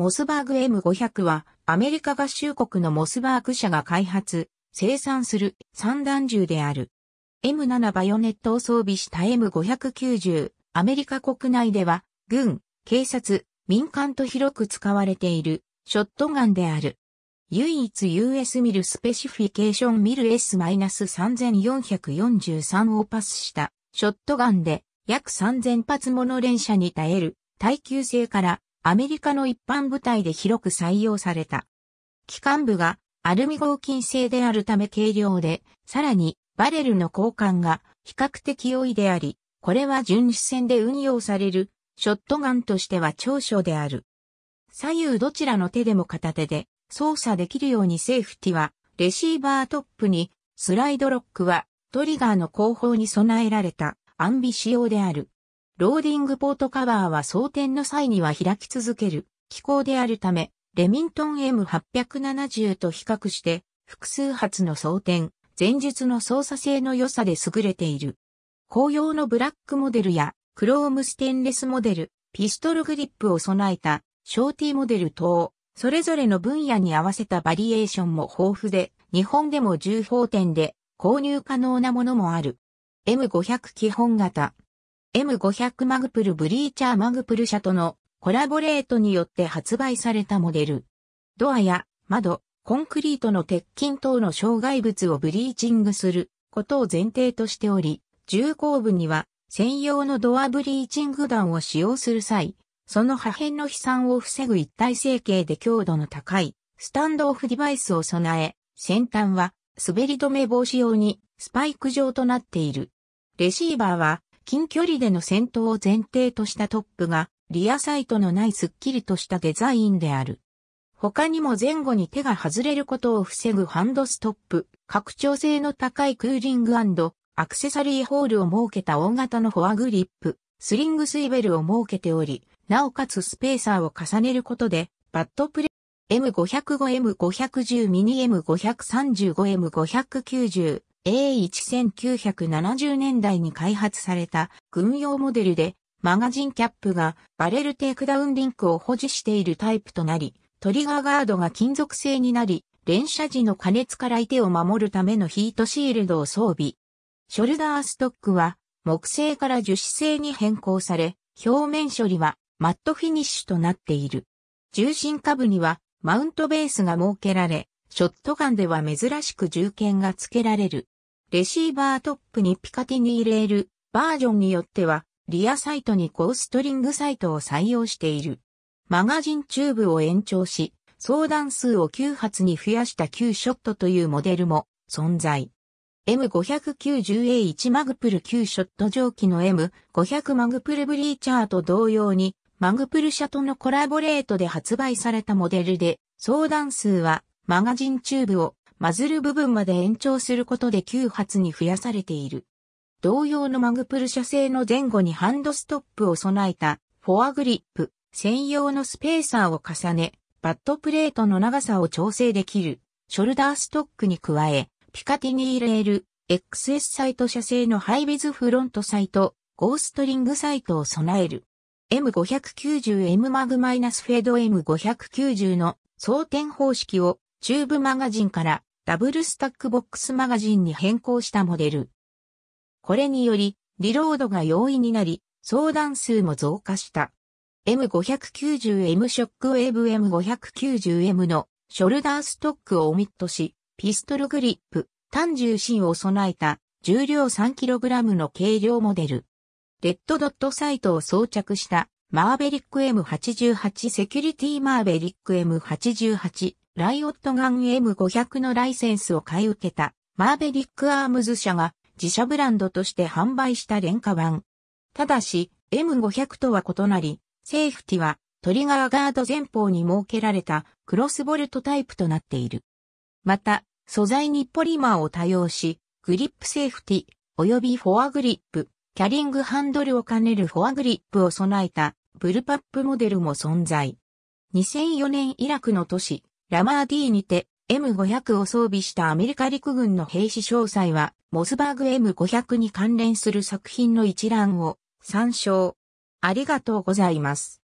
モスバーグ M500 はアメリカ合衆国のモスバーグ社が開発、生産する三段銃である。M7 バヨネットを装備した M590、アメリカ国内では軍、警察、民間と広く使われているショットガンである。唯一 US ミルスペシフィケーションミル S-3443 をパスしたショットガンで約3000発もの連射に耐える耐久性からアメリカの一般部隊で広く採用された。機関部がアルミ合金製であるため軽量で、さらにバレルの交換が比較的容易であり、これは巡視船で運用されるショットガンとしては長所である。左右どちらの手でも片手で操作できるようにセーフティはレシーバートップにスライドロックはトリガーの後方に備えられたアンビ仕様である。ローディングポートカバーは装填の際には開き続ける機構であるため、レミントン M870 と比較して複数発の装填、前述の操作性の良さで優れている。紅葉のブラックモデルやクロームステンレスモデル、ピストルグリップを備えたショーティーモデル等、それぞれの分野に合わせたバリエーションも豊富で、日本でも重宝店で購入可能なものもある。M500 基本型、M500 マグプルブリーチャーマグプル社とのコラボレートによって発売されたモデル。ドアや窓、コンクリートの鉄筋等の障害物をブリーチングすることを前提としており、重工部には専用のドアブリーチング弾を使用する際、その破片の飛散を防ぐ一体成形で強度の高いスタンドオフデバイスを備え、先端は滑り止め防止用にスパイク状となっている。レシーバーは近距離での戦闘を前提としたトップが、リアサイトのないスッキリとしたデザインである。他にも前後に手が外れることを防ぐハンドストップ、拡張性の高いクーリングアクセサリーホールを設けた大型のフォアグリップ、スリングスイベルを設けており、なおかつスペーサーを重ねることで、バットプレ M505、M510 ミニ M535、M590、A1970 年代に開発された軍用モデルで、マガジンキャップがバレルテイクダウンリンクを保持しているタイプとなり、トリガーガードが金属製になり、連射時の加熱から手を守るためのヒートシールドを装備。ショルダーストックは木製から樹脂製に変更され、表面処理はマットフィニッシュとなっている。重心下部にはマウントベースが設けられ、ショットガンでは珍しく銃剣が付けられる。レシーバートップにピカティニーレール、バージョンによっては、リアサイトにーストリングサイトを採用している。マガジンチューブを延長し、相談数を9発に増やした旧ショットというモデルも存在。M590A1 マグプル旧ショット蒸気の M500 マグプルブリーチャーと同様に、マグプル社とのコラボレートで発売されたモデルで、相談数はマガジンチューブをマズル部分まで延長することで9発に増やされている。同様のマグプル社製の前後にハンドストップを備えたフォアグリップ専用のスペーサーを重ね、バットプレートの長さを調整できるショルダーストックに加え、ピカティニーレール XS サイト社製のハイビズフロントサイト、ゴーストリングサイトを備える。M590M マグマイナスフェード M590 の装填方式をチューブマガジンからダブルスタックボックスマガジンに変更したモデル。これにより、リロードが容易になり、相談数も増加した。M590M ショックウェーブ M590M のショルダーストックをオミットし、ピストルグリップ、単重芯を備えた重量 3kg の軽量モデル。レッドドットサイトを装着したマーベリック M88 セキュリティマーベリック M88 ライオットガン M500 のライセンスを買い受けた、マーベリックアームズ社が自社ブランドとして販売した廉価版。ただし、M500 とは異なり、セーフティはトリガーガード前方に設けられたクロスボルトタイプとなっている。また、素材にポリマーを多用し、グリップセーフティ、及びフォアグリップ、キャリングハンドルを兼ねるフォアグリップを備えたブルパップモデルも存在。2004年イラクの都市ラマーディにて M500 を装備したアメリカ陸軍の兵士詳細は、モスバーグ M500 に関連する作品の一覧を参照。ありがとうございます。